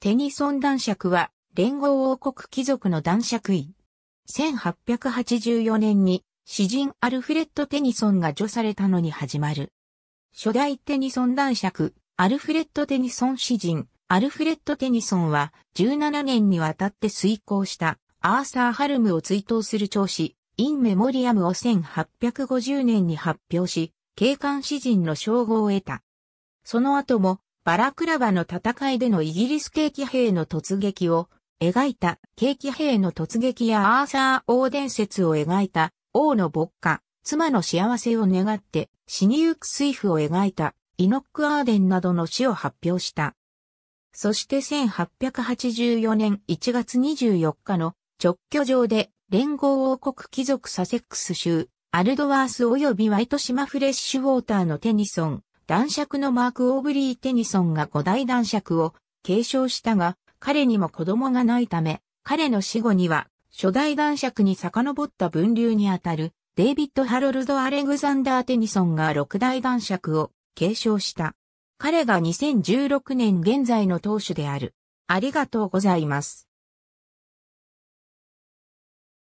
テニソン男爵は、連合王国貴族の男爵位。1884年に、詩人アルフレッド・テニソンが除されたのに始まる。初代テニソン男爵、アルフレッド・テニソン詩人、アルフレッド・テニソンは、17年にわたって遂行した、アーサー・ハルムを追悼する調子、イン・メモリアムを1850年に発表し、警官詩人の称号を得た。その後も、バラクラバの戦いでのイギリス景気兵の突撃を描いた景気兵の突撃やアーサー王伝説を描いた王の牧歌、妻の幸せを願って死にゆくスイフを描いたイノック・アーデンなどの詩を発表した。そして1884年1月24日の直居上で連合王国貴族サセックス州アルドワース及びワイト島フレッシュウォーターのテニソン、男爵のマーク・オーブリー・テニソンが五代男爵を継承したが、彼にも子供がないため、彼の死後には、初代男爵に遡った分流にあたる、デイビッド・ハロルド・アレグザンダー・テニソンが六代男爵を継承した。彼が2016年現在の当主である。ありがとうございます。